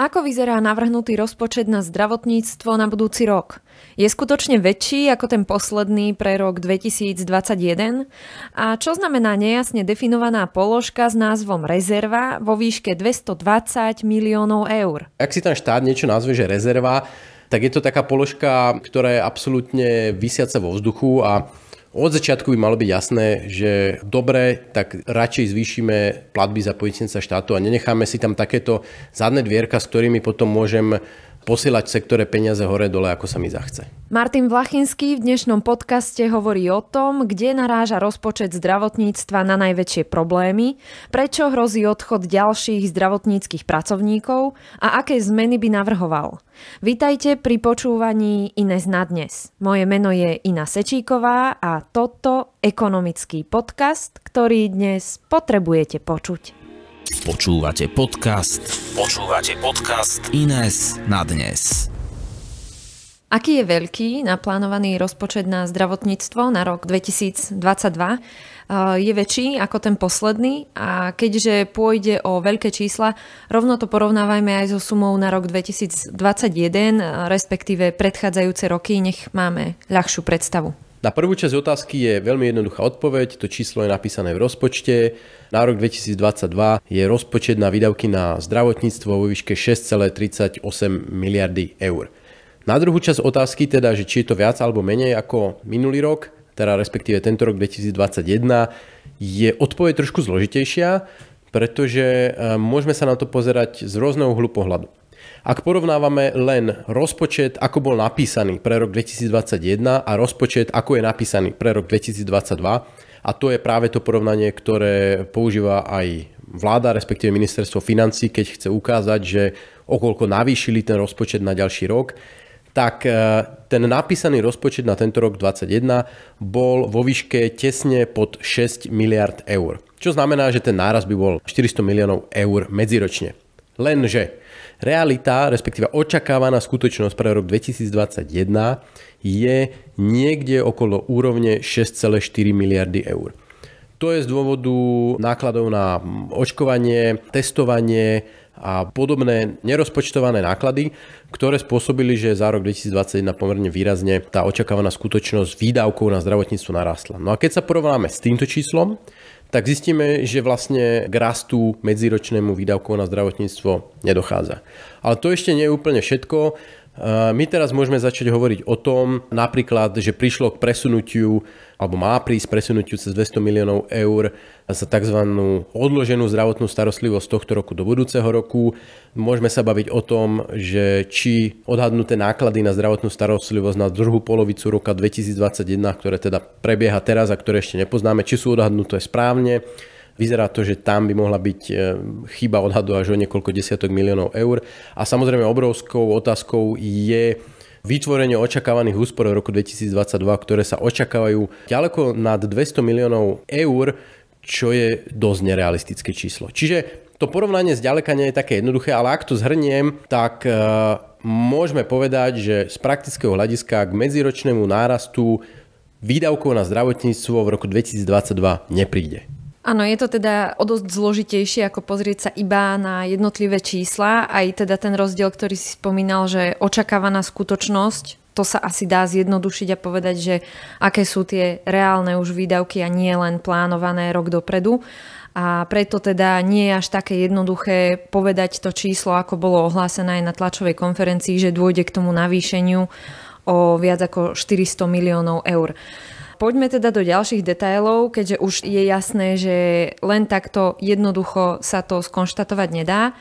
Ako vyzerá navrhnutý rozpočet na zdravotníctvo na budúci rok? Je skutočne väčší ako ten posledný pre rok 2021? A čo znamená nejasne definovaná položka s názvom rezerva vo výške 220 miliónov eur? Ak si ten štát niečo nazve, že rezerva, tak je to taká položka, ktorá je absolútne vysiaca vo vzduchu a od začiatku by malo byť jasné, že dobre, tak radšej zvýšime platby za poistenca štátu a nenecháme si tam takéto zadné dvierka, s ktorými potom môžem posielať v sektore peniaze hore-dole, ako sa mi zachce. Martin Vlachinský v dnešnom podcaste hovorí o tom, kde naráža rozpočet zdravotníctva na najväčšie problémy, prečo hrozí odchod ďalších zdravotníckých pracovníkov a aké zmeny by navrhoval. Vítajte pri počúvaní Ines na dnes. Moje meno je Ina Sečíková a toto ekonomický podcast, ktorý dnes potrebujete počuť. Počúvate podcast. Počúvate podcast Ines na dnes. Aký je veľký naplánovaný rozpočet na zdravotníctvo na rok 2022? Eh, je väčší ako ten posledný a keďže pôjde o veľké čísla, rovno to porovnávajme aj so sumou na rok 2021, eh, respektíve predchádzajúce roky, nech máme ľahšiu predstavu. Na prvú časť otázky je veľmi jednoduchá odpoveď, to číslo je napísané v rozpočte. Na rok 2022 je rozpočet na výdavky na zdravotníctvo vo výške 6,38 miliardy eur. Na druhú časť otázky, teda, že či je to viac alebo menej ako minulý rok, teda respektíve tento rok 2021, je odpoveď trošku zložitejšia, pretože e, môžeme sa na to pozerať z rôzneho uhlu pohľadu. Ak porovnávame len rozpočet, ako bol napísaný pre rok 2021 a rozpočet, ako je napísaný pre rok 2022, a to je práve to porovnanie, ktoré používa aj vláda, respektíve ministerstvo financí, keď chce ukázať, že okolko navýšili ten rozpočet na ďalší rok, tak e, ten napísaný rozpočet na tento rok 2021 bol vo výške tesne pod 6 miliard eur. Čo znamená, že ten náraz by bol 400 miliónov eur medziročne. Lenže realita, respektíve očakávaná skutočnosť pre rok 2021 je niekde okolo úrovne 6,4 miliardy eur. To je z dôvodu nákladov na očkovanie, testovanie, a podobné nerozpočtované náklady, ktoré spôsobili, že za rok 2021 pomerne výrazne tá očakávaná skutočnosť výdavkov na zdravotníctvo narastla. No a keď sa porovnáme s týmto číslom, tak zistíme, že vlastne k rastu medziročnému výdavkov na zdravotníctvo nedochádza. Ale to ešte nie je úplne všetko. Eh, my teraz môžeme začať hovoriť o tom, napríklad, že prišlo k presunutiu, alebo má prísť presunutiu cez 200 miliónov eur za tzv. odloženú zdravotnú starostlivosť tohto roku do budúceho roku. Môžeme sa baviť o tom, že či odhadnuté náklady na zdravotnú starostlivosť na druhú polovicu roka 2021, ktoré teda prebieha teraz a ktoré ešte nepoznáme, či sú odhadnuté správne Vyzerá to, že tam by mohla byť e, chyba odhadu až o niekoľko desiatok miliónov eur. A samozrejme obrovskou otázkou je vytvorenie očakávaných úspor v roku 2022, ktoré sa očakávajú ďaleko nad 200 miliónov eur, čo je dosť nerealistické číslo. Čiže to porovnanie zďaleka nie je také jednoduché, ale ak to zhrniem, tak e, môžeme povedať, že z praktického hľadiska k medziročnému nárastu výdavkov na zdravotníctvo v roku 2022 nepríde. Áno, je to teda o dosť zložitejšie, ako pozrieť sa iba na jednotlivé čísla. Aj teda ten rozdiel, ktorý si spomínal, že očakávaná skutočnosť, to sa asi dá zjednodušiť a povedať, že aké sú tie reálne už výdavky a nie len plánované rok dopredu. A preto teda nie je až také jednoduché povedať to číslo, ako bolo ohlásené aj na tlačovej konferencii, že dôjde k tomu navýšeniu o viac ako 400 miliónov eur poďme teda do ďalších detailov, keďže už je jasné, že len takto jednoducho sa to skonštatovať nedá.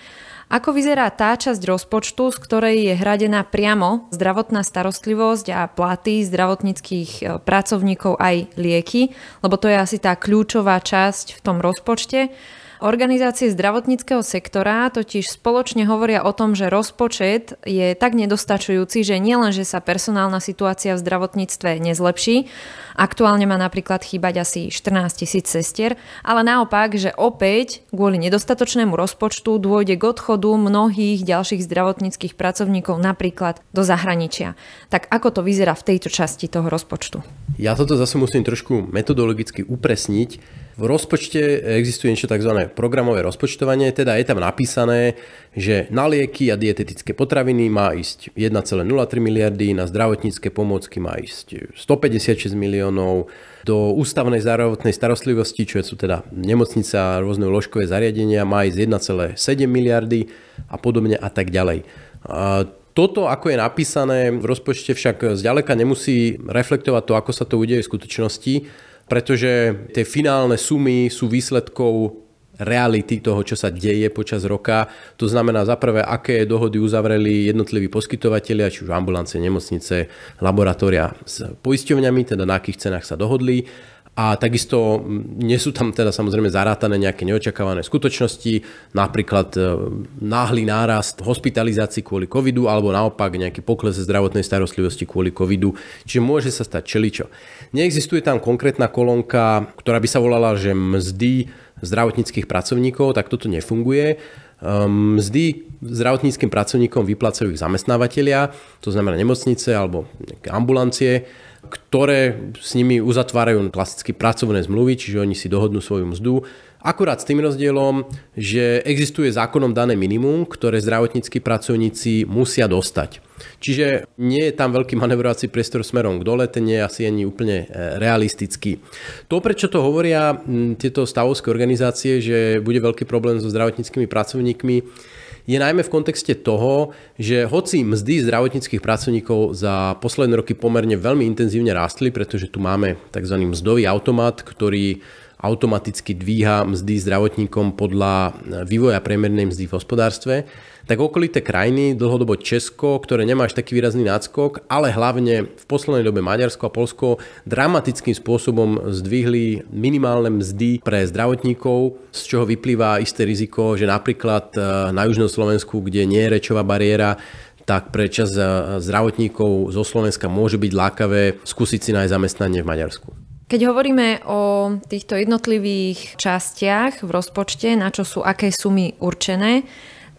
Ako vyzerá tá časť rozpočtu, z ktorej je hradená priamo zdravotná starostlivosť a platy zdravotníckých e, pracovníkov aj lieky, lebo to je asi tá kľúčová časť v tom rozpočte. Organizácie zdravotníckého sektora totiž spoločne hovoria o tom, že rozpočet je tak nedostačujúci, že nielenže sa personálna situácia v zdravotníctve nezlepší, aktuálne má napríklad chýbať asi 14 tisíc sestier, ale naopak, že opäť kvôli nedostatočnému rozpočtu dôjde k odchodu mnohých ďalších zdravotníckých pracovníkov napríklad do zahraničia. Tak ako to vyzerá v tejto časti toho rozpočtu? Ja toto zase musím trošku metodologicky upresniť. V rozpočte existuje niečo tzv. programové rozpočtovanie, teda je tam napísané, že na lieky a dietetické potraviny má ísť 1,03 miliardy, na zdravotnícke pomôcky má ísť 156 miliónov, do ústavnej zdravotnej starostlivosti, čo sú teda nemocnice a rôzne ložkové zariadenia, má ísť 1,7 miliardy a podobne a tak ďalej. A toto, ako je napísané v rozpočte, však zďaleka nemusí reflektovať to, ako sa to udeje v skutočnosti pretože tie finálne sumy sú výsledkou reality toho, čo sa deje počas roka. To znamená za prvé, aké dohody uzavreli jednotliví poskytovateľia, či už ambulancie, nemocnice, laboratória s poisťovňami, teda na akých cenách sa dohodli a takisto mm, nie sú tam teda samozrejme zarátané nejaké neočakávané skutočnosti, napríklad e, náhly nárast hospitalizácií kvôli covidu alebo naopak nejaký pokles zdravotnej starostlivosti kvôli covidu. Čiže môže sa stať čeličo. Neexistuje tam konkrétna kolónka, ktorá by sa volala, že mzdy zdravotníckých pracovníkov, tak toto nefunguje. E, mzdy zdravotníckým pracovníkom vyplácajú ich zamestnávateľia, to znamená nemocnice alebo ambulancie ktoré s nimi uzatvárajú klasicky pracovné zmluvy, čiže oni si dohodnú svoju mzdu. Akurát s tým rozdielom, že existuje zákonom dané minimum, ktoré zdravotníckí pracovníci musia dostať. Čiže nie je tam veľký manevrovací priestor smerom k dole, ten nie je asi ani úplne e, realistický. To, prečo to hovoria tieto stavovské organizácie, že bude veľký problém so zdravotníckými pracovníkmi, je najmä v kontexte toho, že hoci mzdy zdravotníckých pracovníkov za posledné roky pomerne veľmi intenzívne rástli, pretože tu máme tzv. mzdový automat, ktorý automaticky dvíha mzdy zdravotníkom podľa vývoja priemernej mzdy v hospodárstve, tak okolité krajiny, dlhodobo Česko, ktoré nemá až taký výrazný náskok, ale hlavne v poslednej dobe Maďarsko a Polsko dramatickým spôsobom zdvihli minimálne mzdy pre zdravotníkov, z čoho vyplýva isté riziko, že napríklad eh, na Južnom Slovensku, kde nie je rečová bariéra, tak pre čas eh, zdravotníkov zo Slovenska môže byť lákavé skúsiť si nájsť zamestnanie v Maďarsku. Keď hovoríme o týchto jednotlivých častiach v rozpočte, na čo sú aké sumy určené,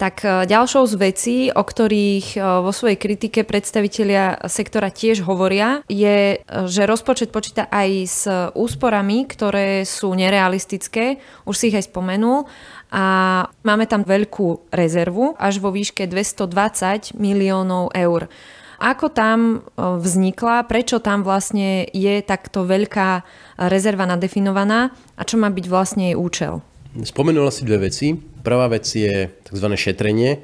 tak e, ďalšou z vecí, o ktorých e, vo svojej kritike predstavitelia sektora tiež hovoria, je, e, že rozpočet počíta aj s úsporami, ktoré sú nerealistické, už si ich aj spomenul, a máme tam veľkú rezervu až vo výške 220 miliónov eur. Ako tam vznikla, prečo tam vlastne je takto veľká rezerva nadefinovaná a čo má byť vlastne jej účel? Spomenula si dve veci. Prvá vec je tzv. šetrenie.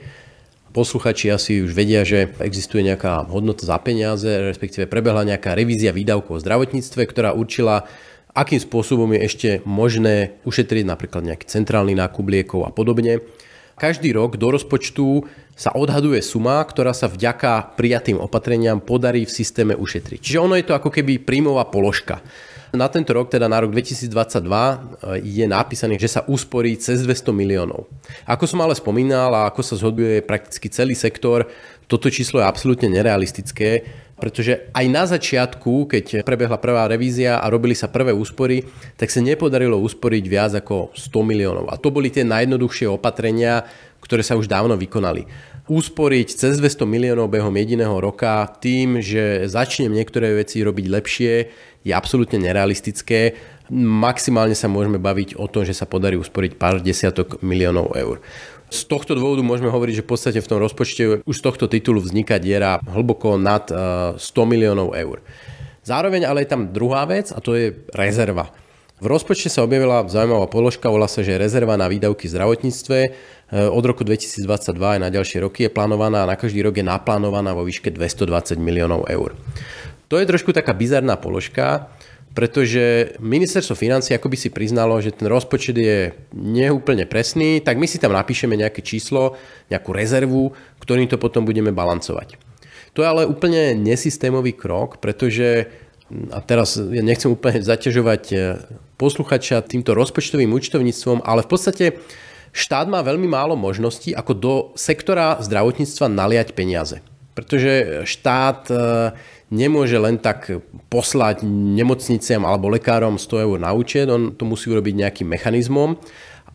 Posluchači asi už vedia, že existuje nejaká hodnota za peniaze, respektíve prebehla nejaká revízia výdavkov o zdravotníctve, ktorá určila, akým spôsobom je ešte možné ušetriť napríklad nejaký centrálny nákup liekov a podobne. Každý rok do rozpočtu sa odhaduje suma, ktorá sa vďaka prijatým opatreniam podarí v systéme ušetriť. Čiže ono je to ako keby príjmová položka. Na tento rok, teda na rok 2022, e, je napísané, že sa usporí cez 200 miliónov. Ako som ale spomínal a ako sa zhoduje prakticky celý sektor, toto číslo je absolútne nerealistické, pretože aj na začiatku, keď prebehla prvá revízia a robili sa prvé úspory, tak sa nepodarilo usporiť viac ako 100 miliónov. A to boli tie najjednoduchšie opatrenia, ktoré sa už dávno vykonali úsporiť cez 200 miliónov behom jediného roka tým, že začnem niektoré veci robiť lepšie, je absolútne nerealistické. Maximálne sa môžeme baviť o tom, že sa podarí usporiť pár desiatok miliónov eur. Z tohto dôvodu môžeme hovoriť, že v podstate v tom rozpočte už z tohto titulu vzniká diera hlboko nad 100 e, miliónov eur. Zároveň ale je tam druhá vec a to je rezerva. V rozpočte sa objavila zaujímavá položka, volá sa, že rezerva na výdavky v zdravotníctve Eh, od roku 2022 aj na ďalšie roky je plánovaná, na každý rok je naplánovaná vo výške 220 miliónov eur. To je trošku taká bizarná položka, pretože ministerstvo financí by si priznalo, že ten rozpočet je neúplne presný, tak my si tam napíšeme nejaké číslo, nejakú rezervu, ktorým to potom budeme balancovať. To je ale úplne nesystémový krok, pretože hm, a teraz ja nechcem úplne zaťažovať eh, posluchača týmto rozpočtovým účtovníctvom, ale v podstate štát má veľmi málo možností, ako do sektora zdravotníctva naliať peniaze. Pretože štát e, nemôže len tak poslať nemocniciam alebo lekárom 100 eur na účet, on to musí urobiť nejakým mechanizmom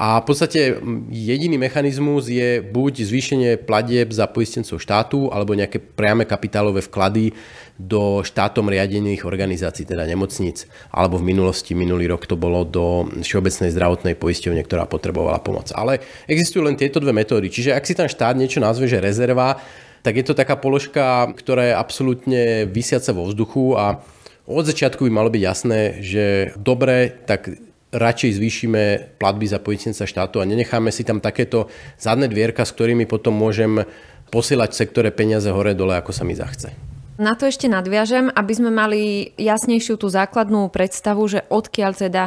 a v podstate jediný mechanizmus je buď zvýšenie platieb za poistencov štátu alebo nejaké priame kapitálové vklady do štátom riadených organizácií, teda nemocnic. Alebo v minulosti, minulý rok to bolo do Všeobecnej zdravotnej poisťovne, ktorá potrebovala pomoc. Ale existujú len tieto dve metódy. Čiže ak si tam štát niečo nazve, že rezerva, tak je to taká položka, ktorá je absolútne vysiaca vo vzduchu a od začiatku by malo byť jasné, že dobre, tak radšej zvýšime platby za poistenca štátu a nenecháme si tam takéto zadné dvierka, s ktorými potom môžem posielať v sektore peniaze hore-dole, ako sa mi zachce. Na to ešte nadviažem, aby sme mali jasnejšiu tú základnú predstavu, že odkiaľ teda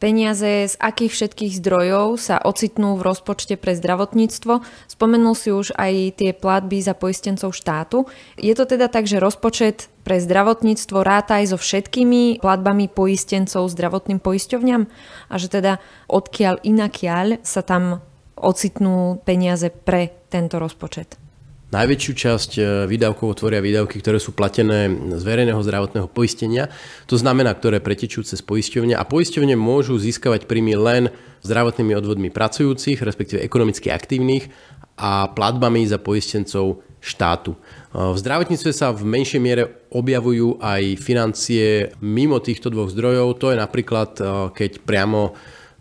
Peniaze z akých všetkých zdrojov sa ocitnú v rozpočte pre zdravotníctvo? Spomenul si už aj tie platby za poistencov štátu. Je to teda tak, že rozpočet pre zdravotníctvo ráta aj so všetkými platbami poistencov zdravotným poisťovňam a že teda odkiaľ inakiaľ sa tam ocitnú peniaze pre tento rozpočet? Najväčšiu časť e, výdavkov otvoria výdavky, ktoré sú platené z verejného zdravotného poistenia, to znamená, ktoré pretečú cez poisťovne a poisťovne môžu získavať príjmy len zdravotnými odvodmi pracujúcich, respektíve ekonomicky aktívnych a platbami za poistencov štátu. E, v zdravotníctve sa v menšej miere objavujú aj financie mimo týchto dvoch zdrojov. To je napríklad, e, keď priamo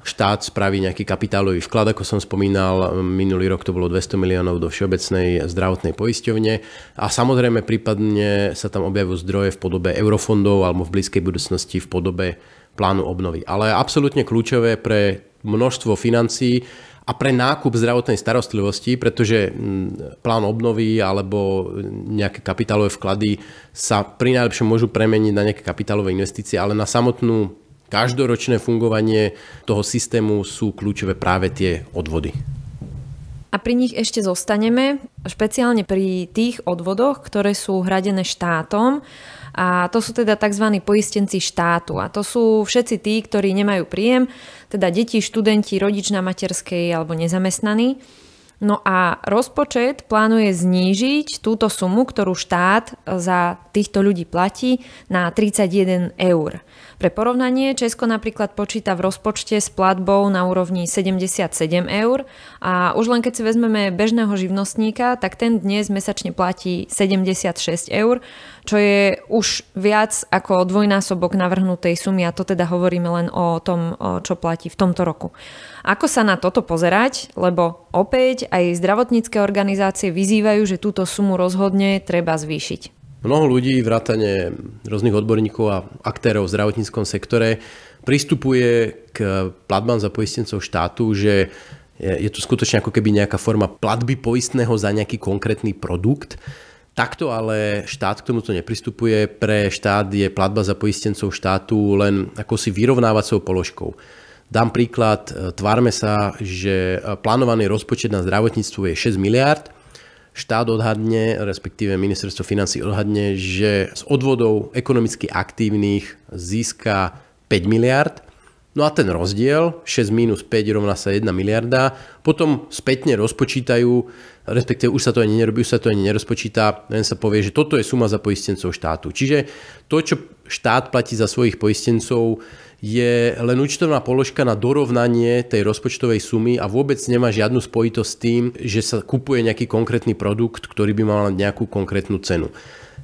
štát spraví nejaký kapitálový vklad, ako som spomínal, minulý rok to bolo 200 miliónov do Všeobecnej zdravotnej poisťovne a samozrejme prípadne sa tam objavujú zdroje v podobe eurofondov alebo v blízkej budúcnosti v podobe plánu obnovy. Ale absolútne kľúčové pre množstvo financií a pre nákup zdravotnej starostlivosti, pretože mm, plán obnovy alebo nejaké kapitálové vklady sa pri najlepšom môžu premeniť na nejaké kapitálové investície, ale na samotnú každoročné fungovanie toho systému sú kľúčové práve tie odvody. A pri nich ešte zostaneme, špeciálne pri tých odvodoch, ktoré sú hradené štátom. A to sú teda tzv. poistenci štátu. A to sú všetci tí, ktorí nemajú príjem, teda deti, študenti, rodič na materskej alebo nezamestnaní. No a rozpočet plánuje znížiť túto sumu, ktorú štát za týchto ľudí platí, na 31 eur. Pre porovnanie, Česko napríklad počíta v rozpočte s platbou na úrovni 77 eur a už len keď si vezmeme bežného živnostníka, tak ten dnes mesačne platí 76 eur, čo je už viac ako dvojnásobok navrhnutej sumy a to teda hovoríme len o tom, čo platí v tomto roku. Ako sa na toto pozerať? Lebo opäť aj zdravotnícke organizácie vyzývajú, že túto sumu rozhodne treba zvýšiť. Mnoho ľudí, vrátane rôznych odborníkov a aktérov v zdravotníckom sektore, pristupuje k platbám za poistencov štátu, že je to skutočne ako keby nejaká forma platby poistného za nejaký konkrétny produkt. Takto ale štát k tomuto nepristupuje. Pre štát je platba za poistencov štátu len ako si vyrovnávacou položkou. Dám príklad, e, tvárme sa, že e, plánovaný rozpočet na zdravotníctvo je 6 miliárd, štát odhadne, respektíve ministerstvo financí odhadne, že z odvodov ekonomicky aktívnych získa 5 miliard. No a ten rozdiel, 6 minus 5 rovná sa 1 miliarda, potom spätne rozpočítajú respektíve už sa to ani nerobí, už sa to ani nerozpočíta, len sa povie, že toto je suma za poistencov štátu. Čiže to, čo štát platí za svojich poistencov, je len účtovná položka na dorovnanie tej rozpočtovej sumy a vôbec nemá žiadnu spojitosť s tým, že sa kupuje nejaký konkrétny produkt, ktorý by mal nejakú konkrétnu cenu.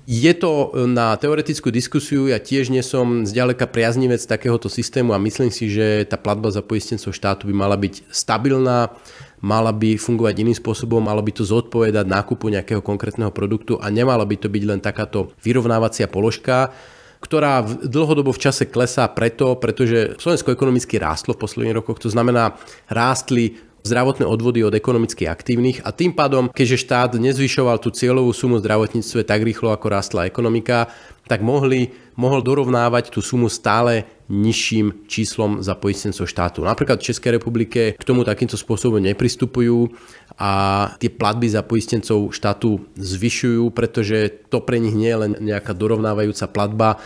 Je to e, na teoretickú diskusiu, ja tiež nie som zďaleka priaznivec takéhoto systému a myslím si, že tá platba za poistencov štátu by mala byť stabilná, mala by fungovať iným spôsobom, malo by to zodpovedať nákupu nejakého konkrétneho produktu a nemala by to byť len takáto vyrovnávacia položka, ktorá v, dlhodobo v čase klesá preto, pretože Slovensko ekonomicky rástlo v posledných rokoch, to znamená rástli zdravotné odvody od ekonomicky aktívnych a tým pádom, keďže štát nezvyšoval tú cieľovú sumu zdravotníctve tak rýchlo, ako rastla ekonomika, tak mohli, mohol dorovnávať tú sumu stále nižším číslom za poistencov štátu. Napríklad v Českej republike k tomu takýmto spôsobom nepristupujú a tie platby za poistencov štátu zvyšujú, pretože to pre nich nie je len nejaká dorovnávajúca platba,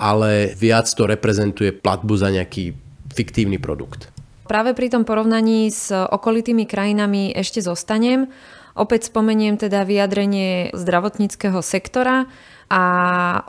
ale viac to reprezentuje platbu za nejaký fiktívny produkt práve pri tom porovnaní s okolitými krajinami ešte zostanem. Opäť spomeniem teda vyjadrenie zdravotníckého sektora, a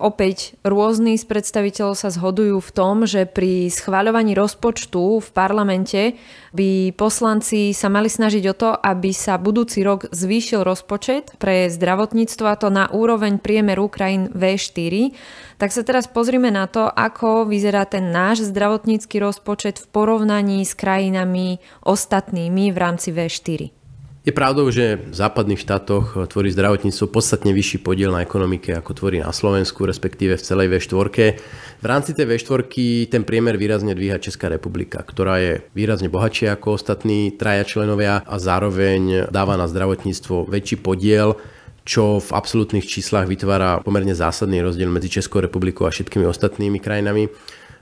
opäť rôzni z predstaviteľov sa zhodujú v tom, že pri schváľovaní rozpočtu v parlamente by poslanci sa mali snažiť o to, aby sa budúci rok zvýšil rozpočet pre zdravotníctvo a to na úroveň priemeru krajín V4. Tak sa teraz pozrime na to, ako vyzerá ten náš zdravotnícky rozpočet v porovnaní s krajinami ostatnými v rámci V4. Je pravdou, že v západných štátoch eh, tvorí zdravotníctvo podstatne vyšší podiel na ekonomike, ako tvorí na Slovensku, respektíve v celej V4. V rámci tej V4 ten priemer výrazne dvíha Česká republika, ktorá je výrazne bohatšia ako ostatní traja členovia a zároveň dáva na zdravotníctvo väčší podiel čo v absolútnych číslach vytvára pomerne zásadný rozdiel medzi Českou republikou a všetkými ostatnými krajinami.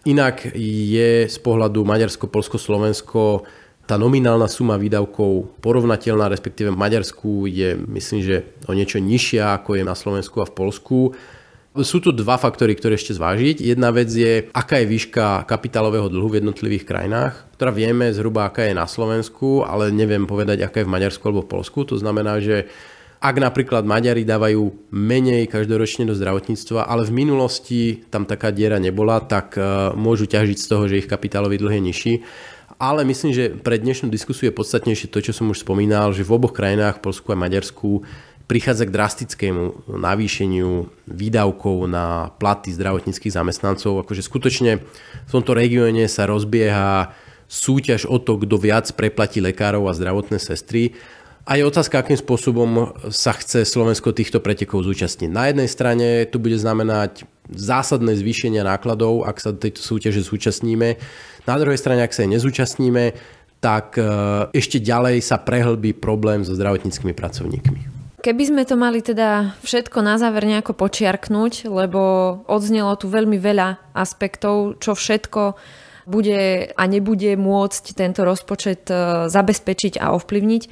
Inak je z pohľadu Maďarsko, Polsko, Slovensko tá nominálna suma výdavkov porovnateľná, respektíve v Maďarsku je myslím, že o niečo nižšia ako je na Slovensku a v Polsku. Sú tu dva faktory, ktoré ešte zvážiť. Jedna vec je, aká je výška kapitálového dlhu v jednotlivých krajinách, ktorá vieme zhruba, aká je na Slovensku, ale neviem povedať, aká je v Maďarsku alebo v Polsku. To znamená, že ak napríklad Maďari dávajú menej každoročne do zdravotníctva, ale v minulosti tam taká diera nebola, tak eh, môžu ťažiť z toho, že ich kapitálový dlh je nižší ale myslím, že pre dnešnú diskusiu je podstatnejšie to, čo som už spomínal, že v oboch krajinách, Polsku a Maďarsku, prichádza k drastickému navýšeniu výdavkov na platy zdravotníckých zamestnancov. Akože skutočne v tomto regióne sa rozbieha súťaž o to, kto viac preplatí lekárov a zdravotné sestry. A je otázka, akým spôsobom sa chce Slovensko týchto pretekov zúčastniť. Na jednej strane to bude znamenať zásadné zvýšenia nákladov, ak sa tejto súťaže zúčastníme. Na druhej strane, ak sa jej nezúčastníme, tak e, ešte ďalej sa prehlbí problém so zdravotníckými pracovníkmi. Keby sme to mali teda všetko na záver nejako počiarknúť, lebo odznelo tu veľmi veľa aspektov, čo všetko bude a nebude môcť tento rozpočet e, zabezpečiť a ovplyvniť.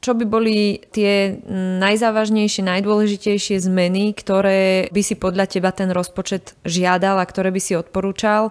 Čo by boli tie mm, najzávažnejšie, najdôležitejšie zmeny, ktoré by si podľa teba ten rozpočet žiadal a ktoré by si odporúčal?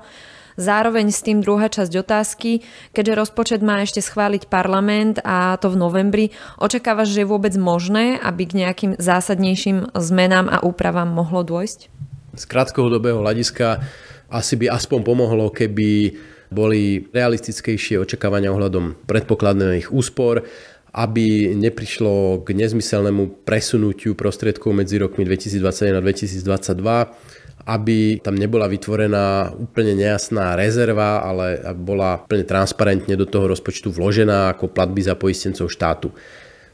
Zároveň s tým druhá časť otázky, keďže rozpočet má ešte schváliť parlament a to v novembri, očakávaš, že je vôbec možné, aby k nejakým zásadnejším zmenám a úpravám mohlo dôjsť? Z krátkodobého hľadiska asi by aspoň pomohlo, keby boli realistickejšie očakávania ohľadom predpokladných úspor aby neprišlo k nezmyselnému presunutiu prostriedkov medzi rokmi 2021 a 2022, aby tam nebola vytvorená úplne nejasná rezerva, ale bola plne transparentne do toho rozpočtu vložená ako platby za poistencov štátu.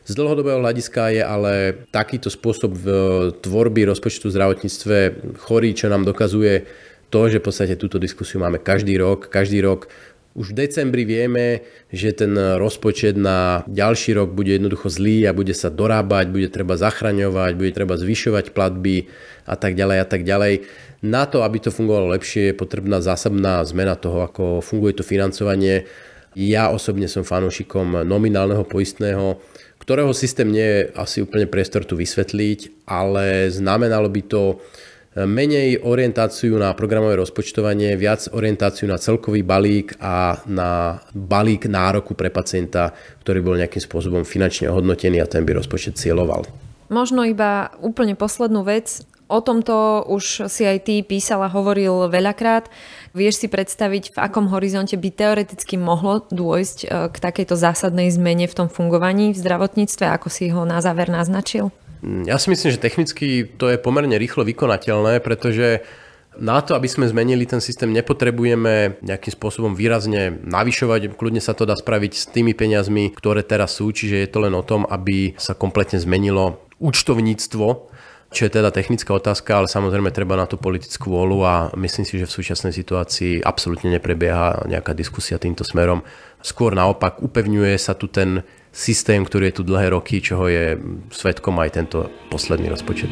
Z dlhodobého hľadiska je ale takýto spôsob e, tvorby rozpočtu v zdravotníctve chorý, čo nám dokazuje to, že v podstate túto diskusiu máme každý rok. Každý rok už v decembri vieme, že ten rozpočet na ďalší rok bude jednoducho zlý a bude sa dorábať, bude treba zachraňovať, bude treba zvyšovať platby a tak ďalej a tak ďalej. Na to, aby to fungovalo lepšie, je potrebná zásadná zmena toho, ako funguje to financovanie. Ja osobne som fanúšikom nominálneho poistného, ktorého systém nie je asi úplne priestor tu vysvetliť, ale znamenalo by to menej orientáciu na programové rozpočtovanie, viac orientáciu na celkový balík a na balík nároku pre pacienta, ktorý bol nejakým spôsobom finančne ohodnotený a ten by rozpočet cieľoval. Možno iba úplne poslednú vec. O tomto už si aj ty písala, hovoril veľakrát. Vieš si predstaviť, v akom horizonte by teoreticky mohlo dôjsť e, k takejto zásadnej zmene v tom fungovaní v zdravotníctve, ako si ho na záver naznačil? Mm, ja si myslím, že technicky to je pomerne rýchlo vykonateľné, pretože na to, aby sme zmenili ten systém, nepotrebujeme nejakým spôsobom výrazne navyšovať. Kľudne sa to dá spraviť s tými peniazmi, ktoré teraz sú, čiže je to len o tom, aby sa kompletne zmenilo účtovníctvo, čo je teda technická otázka, ale samozrejme treba na tú politickú vôľu a myslím si, že v súčasnej situácii absolútne neprebieha nejaká diskusia týmto smerom. Skôr naopak upevňuje sa tu ten systém, ktorý je tu dlhé roky, čoho je svetkom aj tento posledný rozpočet.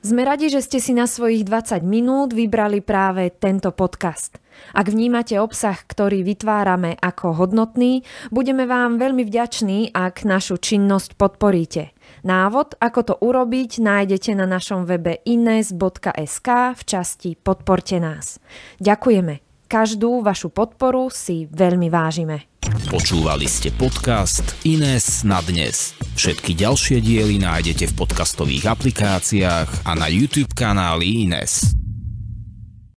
Sme radi, že ste si na svojich 20 minút vybrali práve tento podcast. Ak vnímate obsah, ktorý vytvárame ako hodnotný, budeme vám veľmi vďační, ak našu činnosť podporíte. Návod, ako to urobiť, nájdete na našom webe ines.sk v časti Podporte nás. Ďakujeme. Každú vašu podporu si veľmi vážime. Počúvali ste podcast Ines na dnes. Všetky ďalšie diely nájdete v podcastových aplikáciách a na YouTube kanáli Ines.